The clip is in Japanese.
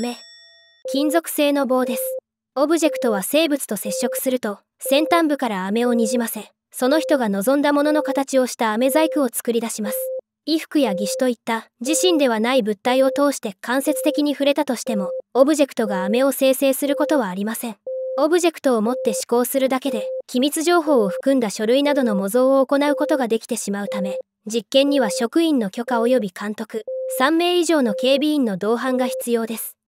飴金属製の棒ですオブジェクトは生物と接触すると先端部から飴をにじませその人が望んだものの形をした飴細工を作り出します衣服や義手といった自身ではない物体を通して間接的に触れたとしてもオブジェクトが飴を生成することはありませんオブジェクトを持って思考するだけで機密情報を含んだ書類などの模造を行うことができてしまうため実験には職員の許可及び監督3名以上の警備員の同伴が必要です